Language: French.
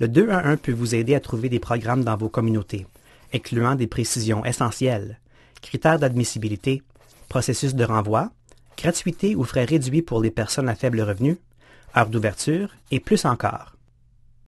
Le 211 peut vous aider à trouver des programmes dans vos communautés, incluant des précisions essentielles, critères d'admissibilité, processus de renvoi, gratuité ou frais réduits pour les personnes à faible revenu, heures d'ouverture et plus encore.